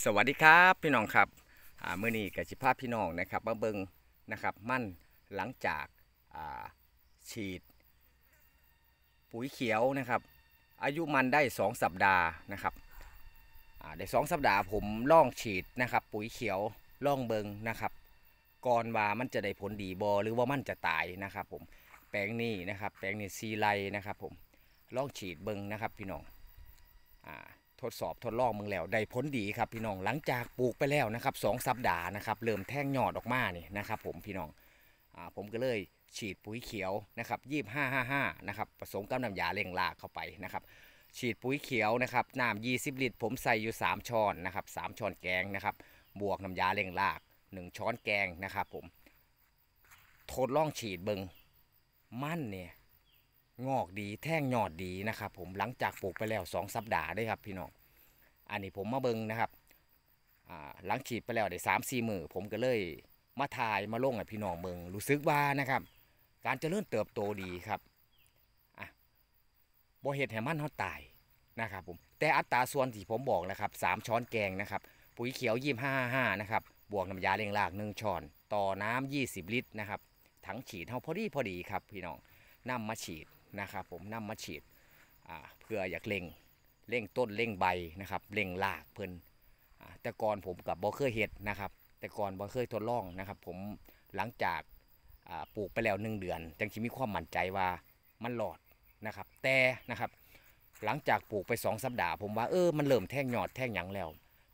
สวัสดีครับพี่น้องครับเมื่อนี้กับชิภาพพี่น้องนะครับมาเบิงนะครับ มั่นหลังจากฉีด ปุ๋ยเขียวนะครับ อายุมันได้ 2 สัปดาห์นะครับได้สองสัปดาห์ผมล่องฉีดนะครับ ปุ๋ยเขียวล่องเบิงนะครับ ก่อนว่ามันจะได้ผลดีบอหรือว่ามันจะตายนะครับ ผมแปลงนี้นะครับ แปลงนี้ซีไลนะครับ ผมล่องฉีดเบิงนะครับพี่น้องอ่าทดสอบทดลองมึงแล้วได้ผลดีครับพี่น้องหลังจากปลูกไปแล้วนะครับสองสัปดาห์นะครับ เริ่มแท่งยอดออกมานี่นะครับผมพี่น้องอ่าผมก็เลยฉีดปุ๋ยเขียวนะครับยี่ห้าห้าห้านะครับผสมกับน้ำยาเร่งลากเข้าไปนะครับฉีดปุ๋ยเขียวนะครับน้ำยี่สิบลิตร ผมใส่อยู่ 3ช้อนนะครับสช้อนแกงนะครับบวกน้ำยาเร่งลาก 1 ช้อนแกงนะครับ ผมทดลองฉีดเบิงมั่นเนี่ยงอกดีแท่งยอดดีนะครับ ผมหลังจากปลูกไปแล้วสองสัปดาห์ได้ครับพี่น้องอันนี้ผมมาเบิงนะครับหลังฉีดไปแล้วได้สามสี่มือ ผมก็เลยมาถ่ายมาลงให้พี่น้องเบิงรู้สึกว่านะครับ การเจริญเติบโตดีครับอ่ะบ่เห็ดแห่มันเขาตายนะครับผมแต่อัตราส่วนที่ผมบอกนะครับสามช้อนแกงนะครับปุ๋ยเขียวยี่ห้าห้านะครับบวกน้ำยาเลี้ยงลากหนึ่งช้อน ต่อน้ำยี่สิบลิตรนะครับถังฉีดเท่าพอดีพอดีครับพี่น้องนำมาฉีดนะครับผมนำมาฉีดเพื่ออยากเล็งเล่งต้นเล่งใบนะครับเล่งรากเพิ่นแต่ก่อนผมกับบอเคยเห็ดนะครับแต่ก่อนบอเคยทดลองนะครับผมหลังจากปลูกไปแล้วหนึ่งเดือน จังชิมีความมั่นใจว่ามันหลอดนะครับแต่นะครับหลังจากปลูกไปสองสัปดาห์ผมว่าเออมันเริ่มแท่งหยอดแท่งหยังแล้ว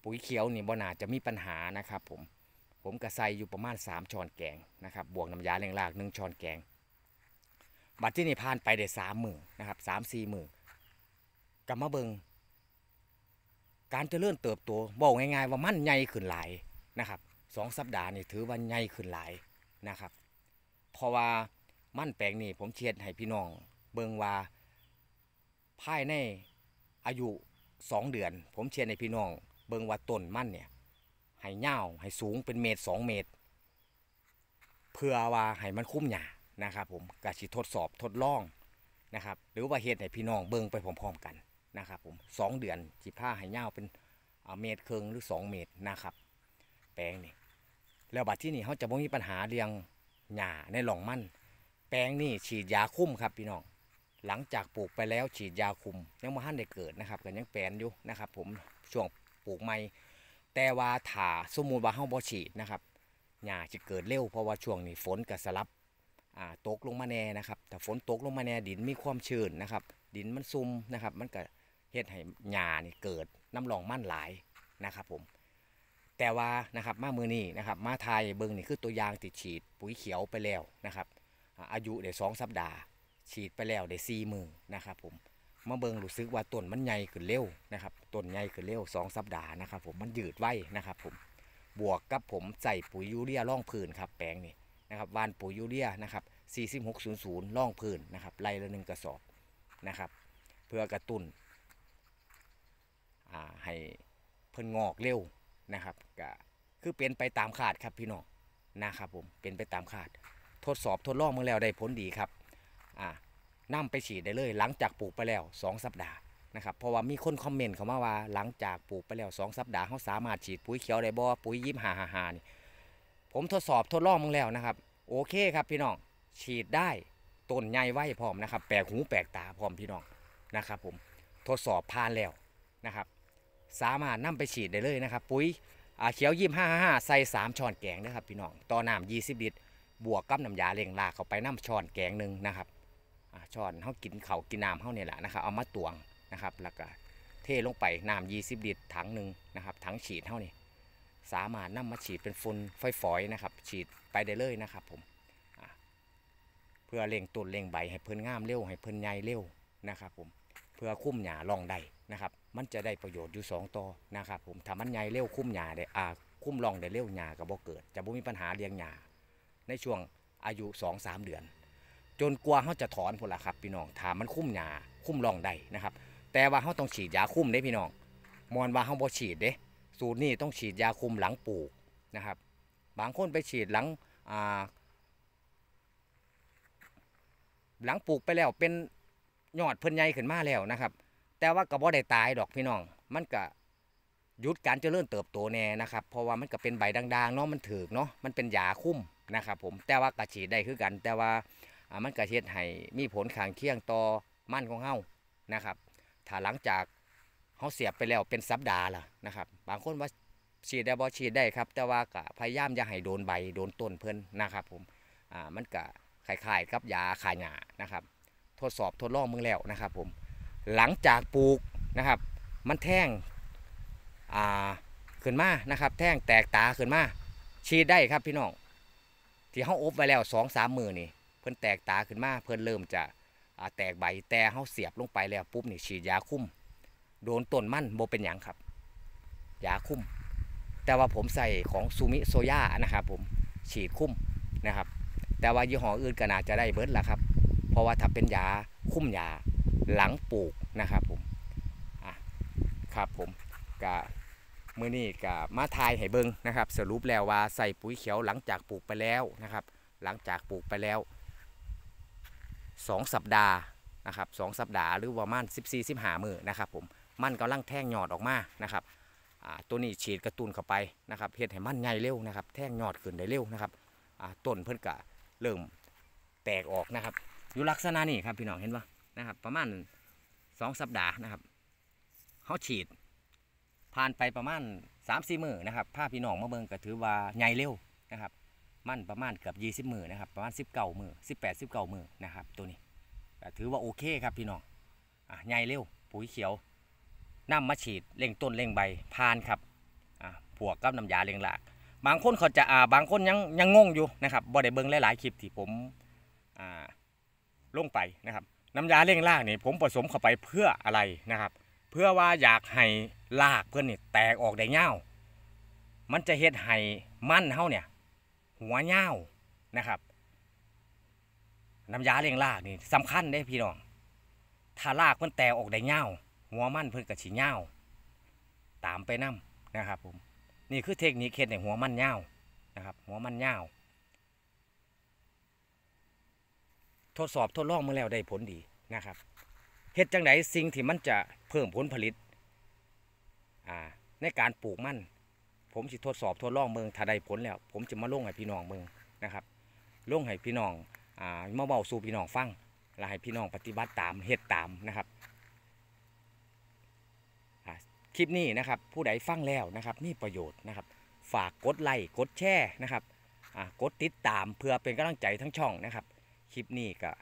ปุ๋ยเขียวนี่บ่นาจะมีปัญหานะครับผมผมกระใสอยู่ประมาณ 3ช้อนแกงนะครับบวกน้ำยาเลากหนึ่งช้อนแกงบัดที่นี่ผ่านไปได้สามหมื่นนะครับสามสี่หมื่นกับมาเบิงการจเจริญเติบโตบอกง่ายๆ ว่ามันใหญ่ขึ้นหลายนะครับสองสัปดาห์นี่ถือว่าใหญ่ขึ้นหลายนะครับเพราะว่ามันแปลงนี่ผมเชียร์ให้พี่น้อง เบิงว่าภายในอายุสองเดือน ผมเชียร์ในพี่น้อง เบิงว่าต้นมันเนี่ยให้เง่าให้สูงเป็นเมตรสองเมตร เพื่อว่าให้มันคุ้มหยานะครับผมกะชิทดสอบทดลองนะครับหรือว่าเหตุให้พี่น้องเบิ่งไปพร้อมๆกันนะครับผมสองเดือนจีผ้าให้ยาเป็นเมตรครึ่งหรือ 2 เมตรนะครับแปลงนี่แล้วบัดที่นี่เขาจะไม่มีปัญหาเรียงหญ้าในหล่องมั่น แปลงนี่ฉีดยาคุ้มครับพี่น้อง หลังจากปลูกไปแล้วฉีดยาคุมยังมาหันได้เกิดนะครับกันยังแปลนอยู่นะครับผมช่วงปลูกใหม่แต่ว่าถ่าสมมูลว่าเฮาบ่ฉีดนะครับหญ้าจะเกิดเร็วเพราะว่าช่วงนี้ฝนกับสลับตกลงมาแน่นะครับ แต่ฝนตกลงมาแน่ดินมีความชื้นนะครับ ดินมันซุ่มนะครับ มันก็เฮตุให้หญ้านี่เกิดน้ำหลองมั่นหลายนะครับผม แต่ว่านะครับมาเมือนี้นะครับมาไทยเบิงนี่คือตัวอย่างติดฉีด ปุ๋ยเขียวไปแล้วนะครับ อายุเดี๋ยวสองสัปดาห์ ฉีดไปแล้วเดี๋ยวสี่มือนะครับผม มาเบิงรู้สึกว่าต้นมันใหญ่ขึ้นเร็วนะครับ ต้นใหญ่ขึ้นเร็วสองสัปดาห์นะครับ ผมมันยืดไว้นะครับผม บวกกับผมใส่ปุ๋ยยูเรียร่องพื้นครับแปลงนี่นะครับวานปุ๋ยยูเรียนะครับ 4600ล่องพื้นนะครับไรละหนึ่งกระสอบนะครับเพื่อกระตุ้นให้เพิ่นงอกเร็วนะครับก็คือเป็นไปตามคาดครับพี่น้องนะครับผมเป็นไปตามคาดทดสอบทดลองเมื่อแล้วได้ผลดีครับนำไปฉีดได้เลย หลังจากปลูกไปแล้ว 2 สัปดาห์นะครับเพราะว่ามีคนคอมเมนต์เข้ามาว่าหลังจากปลูกไปแล้ว2สัปดาห์เขาสามารถฉีดปุ๋ยเขียวได้บ่ปุ๋ยยิ้หาหาหานี่ผมทดสอบทดลองมึงแล้วนะครับโอเคครับพี่น้องฉีดได้ต้นใหญ่ไว้พร้อมนะครับแปลกหูแปลกตาพร้อมพี่น้องนะครับผมทดสอบผ่านแล้วนะครับสามารถนำไปฉีดได้เลยนะครับปุ๋ยเขียวยี่ห้าห้าใส่สามช้อนแกงนะครับ พี่น้องต่อน้ำยี่สิบลิตรบวกกับน้ำยาเล่งลากเข้าไปน้าช้อนแกงหนึ่งนะครับช้อนเขากินเขากินน้ำเขาเนี่ยแหละนะครับเอามาตวงนะครับแล้วก็เทลงไปน้ำยี่สิบลิตรถังหนึ่งนะครับถังฉีดเท่านี้สามารถนำมาฉีดเป็นฝุ่นฝอยๆนะครับฉีดไปได้เลยนะครับผมเพื่อเล่งต้นเล่งใบให้เพิ่นงามเร็ว ให้เพิ่นใหญ่เร็วนะครับผมเพื่อคุ้มหยาลองได้นะครับมันจะได้ประโยชน์อยู่ 2 ต่อนะครับ ผมถ้ามันใหญ่เร็วคุ้มหยาได้อ่าคุ้มลองได้เร็วหยาก็บ่เกิด จะบ่มีปัญหาเลี้ยงหยาในช่วงอายุ2-3เดือน จนกว่าเขาจะถอนพล่นละครับพี่น้องถามมันคุ้มหยาคุ้มลองได้นะครับ แต่ว่าเขาต้องฉีดยาคุ้มได้พี่น้องมอนว่าเขาบ่ฉีดเด้สูตรนี้ต้องฉีดยาคุมหลังปลูกนะครับ บางคนไปฉีดหลังหลังปลูกไปแล้วเป็นยอดเพิ่นใหญ่ขึ้นมาแล้วนะครับ แต่ว่ากระบอกได้ตายดอกพี่น้องมันก็ยุดการเจริญเติบโตแน่นะครับเพราะว่ามันก็เป็นใบด่างๆเนาะมันถือเนาะมันเป็นยาคุ้มนะครับ ผมแต่ว่ากระฉีดได้คือกัน แต่ว่ามันกระเียดให้มีผลข้างเคียงต่อมั่นของเฮานะครับถ้าหลังจากเขาเสียบไปแล้วเป็นสัปดาห์ละนะครับ บางคนว่าฉีดได้บอฉีดได้ครับแต่ว่าก็พยายามอย่าให้โดนใบโดนต้นเพื่อนนะครับผม อ่ามันก็คล้ายๆกับ ยาขายหยานะครับ ทดสอบทดลองมึงแล้วนะครับผม หลังจากปลูกนะครับ มันแท่ง อ่า ขึ้นมา นะครับแท่งแตกตาขึ้นมาฉีดได้ครับพี่น้อง ที่เขาอบไว้แล้วสองสามมือนี่เพิ่นแตกตาขึ้นมา เพิ่นเริ่มจะแตกใบแต่เขาเสียบลงไปแล้วปุ๊บนี่ฉีดยาคุ้มโดนต้นมั่นโบเป็นอย่างครับยาคุ้มแต่ว่าผมใส่ของซูมิโซย่านะครับ ผมฉีดคุ้มนะครับ แต่ว่ายี่ห้ออื่นก็น่าจะได้เบิร์ดละครับเพราะว่าถ้าเป็นยาคุ้มยาหลังปลูกนะครับ ผมอ่ะครับผมกะมือนี่กะมาทายให้เบิงนะครับสรุปแล้วว่าใส่ปุ๋ยเขียวหลังจากปลูกไปแล้วนะครับ หลังจากปลูกไปแล้ว 2 สัปดาห์นะครับ2สัปดาห์หรือประมาณ14-15มือนะครับผมมันกำลังแท่งหยอดออกมานะครับตัวนี้ฉีดกระตุนเข้าไปนะครับเห็ดให้มันใหญ่เร็วนะครับแท่งหยอดขึ้นได้เร็วนะครับต้นเพิ่นกะเริ่มแตกออกนะครับอยู่ลักษณะนี้ครับพี่น้องเห็นปะนะครับประมาณสองสัปดาห์นะครับเขาฉีด ผ่านไปประมาณ3ามสี่มือนะครับภ้าพี่น้องมาเบิงก็ถือว่าใหญ่เร็วนะครับมันประมาณเกือบยี่สิบมือนะครับประมาณสิบเก้ามือสิบแปดสิบเก้ามือนะครับตัวนี้ถือว่าโอเคครับพี่น้องใหญ่เร็ว ปุ๋ยเขียวนำมาฉีดเล่งต้นเล่งใบพานครับผัวกับน้ายาเล่งหลากบางคนเขาจะบางคนยังยังงงอยู่นะครับบ่ได้เบิ้งหลายๆคลิปที่ผมลงไปนะครับ น้ำยาเล่งรากนี่ผมผสมเข้าไปเพื่ออะไรนะครับ เพื่อว่าอยากให้รากเพื่อนนี่แตกออกได้เง่ามันจะเฮ็ดให้มั่นเท่าเนี่ย หัวเง่านะครับ น้ำยาเล่งรากนี่สำคัญได้พี่น้อง ถ้ารากมันแตกออกได้เง่าหัวมันเพิ่งกระชีเง่าตามไปนำนะครับผมนี่คือเทคนิคเคล็ดในหัวมันเงานะครับ หัวมันเงาทดสอบทดลองมาแล้วได้ผลดีนะครับเฮ็ดจังไหนสิ่งที่มันจะเพิ่มผลผลิต ในการปลูกมันผมจะทดสอบ ทดลองเมืองถ้าได้ผลแล้ว ผมจะมาลงให้พี่น้องเมืองนะครับลงให้พี่น้องอ่ามาเบาสู่พี่น้องฟังและให้พี่น้องปฏิบัติตามเฮ็ดตามนะครับคลิปนี้นะครับ ผู้ใดฟังแล้วนะครับมีประโยชน์นะครับ ฝากกดไลค์กดแชร์นะครับ กดติดตามเพื่อเป็นกำลังใจทั้งช่องนะครับ คลิปนี้ก็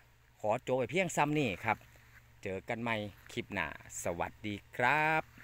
ขอโจไปเพียงซ้ำนี่ครับ เจอกันใหม่คลิปหน้าสวัสดีครับ